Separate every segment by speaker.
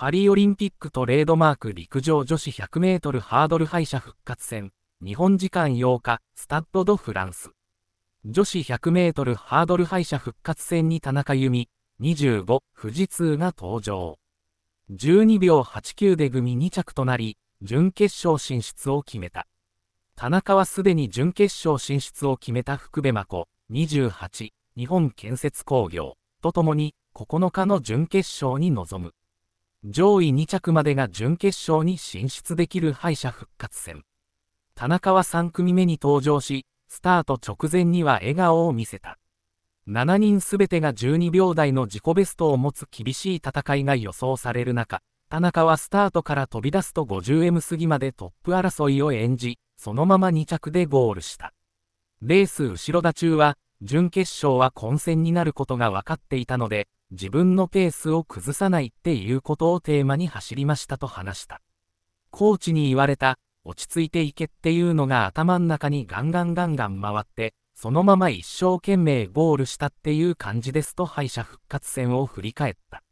Speaker 1: パリオリンピックトレードマーク陸上女子100 m ハードル敗者復活戦、日本時間8日、スタッド・ド・フランス。女子100 m ハードル敗者復活戦に田中由美、25、富士通が登場。12秒89で組2着となり、準決勝進出を決めた。田中はすでに準決勝進出を決めた福部真子、28、日本建設工業、とともに、9日の準決勝に臨む。上位2着までが準決勝に進出できる敗者復活戦。田中は3組目に登場し、スタート直前には笑顔を見せた。7人すべてが12秒台の自己ベストを持つ厳しい戦いが予想される中、田中はスタートから飛び出すと 50M 過ぎまでトップ争いを演じ、そのまま2着でゴールした。レース後ろ打中は、準決勝は混戦になることが分かっていたので、自分のペースを崩さないっていうことをテーマに走りましたと話した。コーチに言われた、落ち着いていけっていうのが頭ん中にガンガンガンガン回って、そのまま一生懸命ゴールしたっていう感じですと敗者復活戦を振り返った。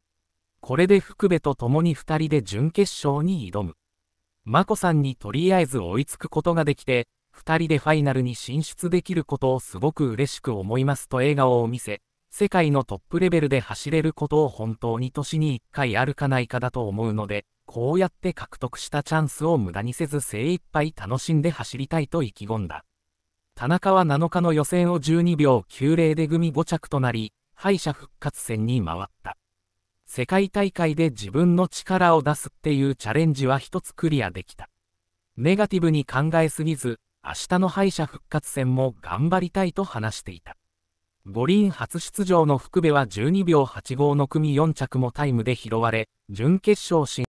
Speaker 1: これで福部と共に2人で準決勝に挑む。眞子さんにとりあえず追いつくことができて、2人でファイナルに進出できることをすごく嬉しく思いますと笑顔を見せ、世界のトップレベルで走れることを本当に年に1回あるかないかだと思うので、こうやって獲得したチャンスを無駄にせず精一杯楽しんで走りたいと意気込んだ。田中は7日の予選を12秒90で組5着となり、敗者復活戦に回った。世界大会で自分の力を出すっていうチャレンジは一つクリアできた。ネガティブに考えすぎず、明日の敗者復活戦も頑張りたいと話していた。五輪初出場の福部は12秒85の組4着もタイムで拾われ、準決勝進